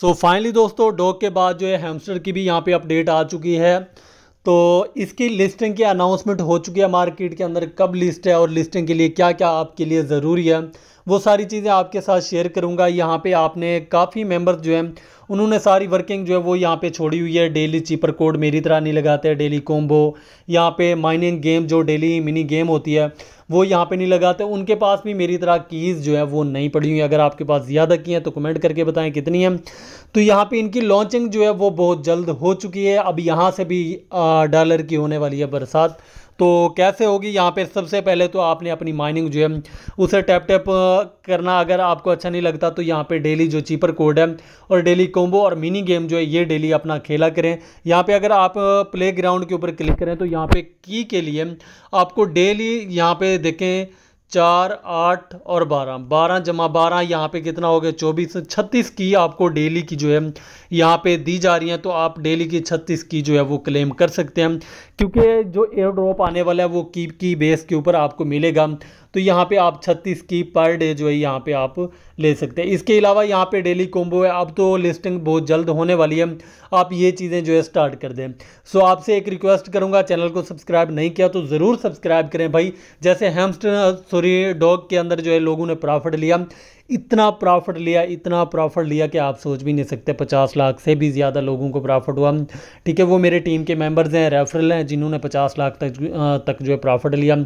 सो so finally दोस्तों dog के बाद जो है हेमस्टर की भी यहाँ पे अपडेट आ चुकी है तो इसकी लिस्टिंग की अनाउंसमेंट हो चुकी है मार्केट के अंदर कब लिस्ट है और लिस्टिंग के लिए क्या क्या आपके लिए ज़रूरी है वो सारी चीज़ें आपके साथ शेयर करूँगा यहाँ पे आपने काफ़ी मेंबर्स जो हैं उन्होंने सारी वर्किंग जो है वो यहाँ पे छोड़ी हुई है डेली चीपर कोड मेरी तरह नहीं लगाते डेली कॉम्बो यहाँ पे माइनिंग गेम जो डेली मिनी गेम होती है वो यहाँ पे नहीं लगाते उनके पास भी मेरी तरह कीज़ जो है वो नहीं पड़ी हुई अगर आपके पास ज़्यादा की हैं तो कमेंट करके बताएं कितनी हैं तो यहाँ पे इनकी लॉन्चिंग जो है वो बहुत जल्द हो चुकी है अब यहाँ से भी डॉलर की होने वाली है बरसात तो कैसे होगी यहाँ पे सबसे पहले तो आपने अपनी माइनिंग जो है उसे टैप टैप करना अगर आपको अच्छा नहीं लगता तो यहाँ पे डेली जो चीपर कोड है और डेली कॉम्बो और मिनी गेम जो है ये डेली अपना खेला करें यहाँ पे अगर आप प्ले ग्राउंड के ऊपर क्लिक करें तो यहाँ पे की के लिए आपको डेली यहाँ पे देखें चार आठ और बारह बारह जमा बारह यहाँ पे कितना हो गया चौबीस छत्तीस की आपको डेली की जो है यहाँ पे दी जा रही है तो आप डेली की छत्तीस की जो है वो क्लेम कर सकते हैं क्योंकि जो एयर ड्रॉप आने वाला है वो की की बेस के ऊपर आपको मिलेगा तो यहाँ पे आप 36 की पर डे जो है यहाँ पे आप ले सकते हैं इसके अलावा यहाँ पे डेली कॉम्बो है अब तो लिस्टिंग बहुत जल्द होने वाली है आप ये चीज़ें जो है स्टार्ट कर दें सो आपसे एक रिक्वेस्ट करूँगा चैनल को सब्सक्राइब नहीं किया तो ज़रूर सब्सक्राइब करें भाई जैसे हेमस्टर सॉरी डॉग के अंदर जो है लोगों ने प्रॉफिट लिया इतना प्रॉफिट लिया इतना प्रॉफिट लिया कि आप सोच भी नहीं सकते पचास लाख से भी ज़्यादा लोगों को प्रॉफिट हुआ ठीक है वो मेरे टीम के मेंबर्स हैं रेफरल हैं जिन्होंने पचास लाख तक तक जो है प्रॉफिट लिया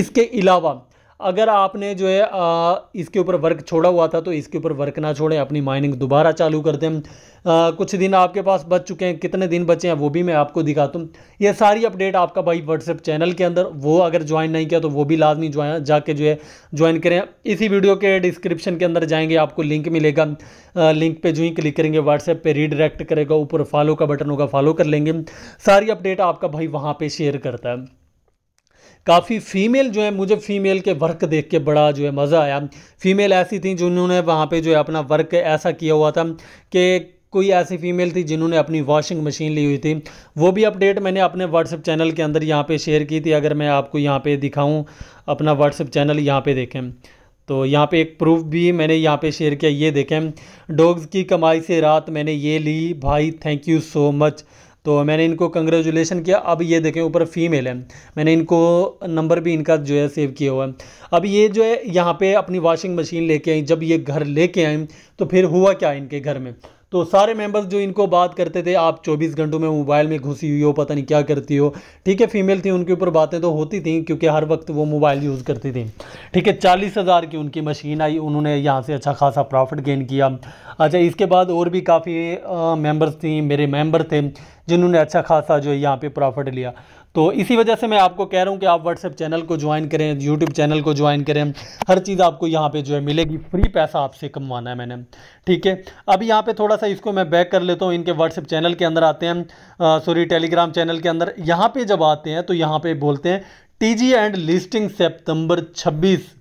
इसके अलावा अगर आपने जो है आ, इसके ऊपर वर्क छोड़ा हुआ था तो इसके ऊपर वर्क ना छोड़ें अपनी माइनिंग दोबारा चालू कर दें आ, कुछ दिन आपके पास बच चुके हैं कितने दिन बचे हैं वो भी मैं आपको दिखाता हूँ ये सारी अपडेट आपका भाई व्हाट्सएप चैनल के अंदर वो अगर ज्वाइन नहीं किया तो वो भी लाजमी ज्वाइन जाके जो है ज्वाइन करें इसी वीडियो के डिस्क्रिप्शन के अंदर जाएंगे आपको लिंक मिलेगा लिंक पर जो ही क्लिक करेंगे व्हाट्सएप पर रीडायरेक्ट करेगा ऊपर फॉलो का बटन होगा फॉलो कर लेंगे सारी अपडेट आपका भाई वहाँ पर शेयर करता है काफ़ी फ़ीमेल जो है मुझे फ़ीमेल के वर्क देख के बड़ा जो है मज़ा आया फ़ीमेल ऐसी थी जिन्होंने वहाँ पे जो है अपना वर्क ऐसा किया हुआ था कि कोई ऐसी फीमेल थी जिन्होंने अपनी वॉशिंग मशीन ली हुई थी वो भी अपडेट मैंने अपने व्हाट्सएप चैनल के अंदर यहाँ पे शेयर की थी अगर मैं आपको यहाँ पे दिखाऊँ अपना व्हाट्सएप चैनल यहाँ पे देखें तो यहाँ पे एक प्रूफ भी मैंने यहाँ पे शेयर किया ये देखें डॉग्स की कमाई से रात मैंने ये ली भाई थैंक यू सो मच तो मैंने इनको कंग्रेचुलेसन किया अब ये देखें ऊपर फीमेल है मैंने इनको नंबर भी इनका जो है सेव किया हुआ है अब ये जो है यहाँ पे अपनी वॉशिंग मशीन लेके आई जब ये घर लेके आई तो फिर हुआ क्या इनके घर में तो सारे मेंबर्स जो इनको बात करते थे आप 24 घंटों में मोबाइल में घुसी हुई हो पता नहीं क्या करती हो ठीक है फीमेल थी उनके ऊपर बातें तो होती थी क्योंकि हर वक्त वो मोबाइल यूज़ करती थी ठीक है चालीस हज़ार की उनकी मशीन आई उन्होंने यहाँ से अच्छा खासा प्रॉफिट गेन किया अच्छा इसके बाद और भी काफ़ी मेम्बर्स थी मेरे मेम्बर थे जिन्होंने अच्छा खासा जो है यहाँ पर प्रॉफिट लिया तो इसी वजह से मैं आपको कह रहा हूँ कि आप व्हाट्सएप चैनल को ज्वाइन करें यूट्यूब चैनल को ज्वाइन करें हर चीज़ आपको यहाँ पे जो है मिलेगी फ्री पैसा आपसे कमवाना है मैंने ठीक है अब यहाँ पे थोड़ा सा इसको मैं बैक कर लेता हूँ इनके व्हाट्सएप चैनल के अंदर आते हैं सॉरी टेलीग्राम चैनल के अंदर यहाँ पर जब आते हैं तो यहाँ पर बोलते हैं टी एंड लिस्टिंग सेप्तम्बर छब्बीस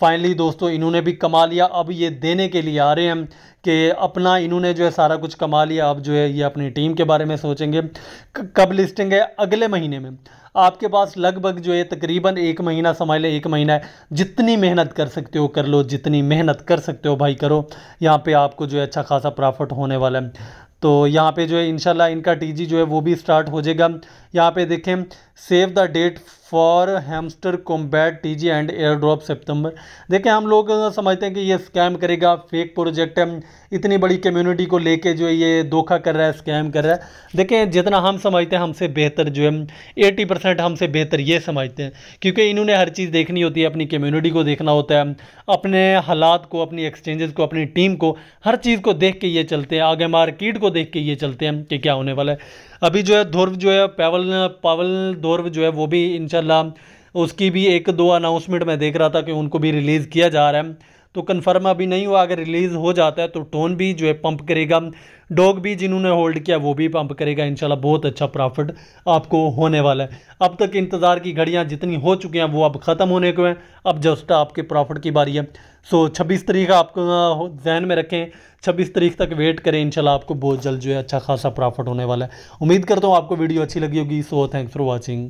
फाइनली दोस्तों इन्होंने भी कमा लिया अब ये देने के लिए आ रहे हैं कि अपना इन्होंने जो है सारा कुछ कमा लिया अब जो है ये अपनी टीम के बारे में सोचेंगे कब लिस्टिंग है अगले महीने में आपके पास लगभग जो है तकरीबन एक महीना समझ लें एक महीना है जितनी मेहनत कर सकते हो कर लो जितनी मेहनत कर सकते हो भाई करो यहाँ पर आपको जो है अच्छा खासा प्रॉफिट होने वाला है तो यहाँ पे जो है इनशाला इनका टीजी जो है वो भी स्टार्ट हो जाएगा यहाँ पे देखें save the date for Hamster Combat T G and airdrop September देखें हम लोग समझते हैं कि ये स्कैम करेगा फेक प्रोजेक्ट है इतनी बड़ी कम्युनिटी को लेके जो ये धोखा कर रहा है स्कैम कर रहा है देखें जितना हम समझते हैं हमसे बेहतर जो है एटी परसेंट हमसे बेहतर ये समझते हैं क्योंकि इन्होंने हर चीज़ देखनी होती है अपनी कम्युनिटी को देखना होता है अपने हालात को अपनी एक्सचेंजेस को अपनी टीम को हर चीज़ को देख के ये चलते हैं आगे मार्किट को देख के ये चलते हैं कि क्या होने वाला है अभी जो है ध्रुव जो है पैवल पावल ध्रुव जो है वो भी इन माशाल्लाह उसकी भी एक दो अनाउंसमेंट मैं देख रहा था कि उनको भी रिलीज़ किया जा रहा है तो कन्फर्म अभी नहीं हुआ अगर रिलीज़ हो जाता है तो टोन भी जो है पंप करेगा डॉग भी जिन्होंने होल्ड किया वो भी पंप करेगा इंशाल्लाह बहुत अच्छा प्रॉफिट आपको होने वाला है अब तक इंतज़ार की घड़ियां जितनी हो चुकी हैं वो अब ख़त्म होने को हैं अब जस्ट आपके प्रॉफिट की बारी है सो छब्बीस तारीख आपको जहन में रखें छब्बीस तारीख तक वेट करें इंशाल्लाह आपको बहुत जल्द जो है अच्छा खासा प्रॉफिट होने वाला है उम्मीद करता हूँ आपको वीडियो अच्छी लगी होगी सो थैंक्स फॉर वॉचिंग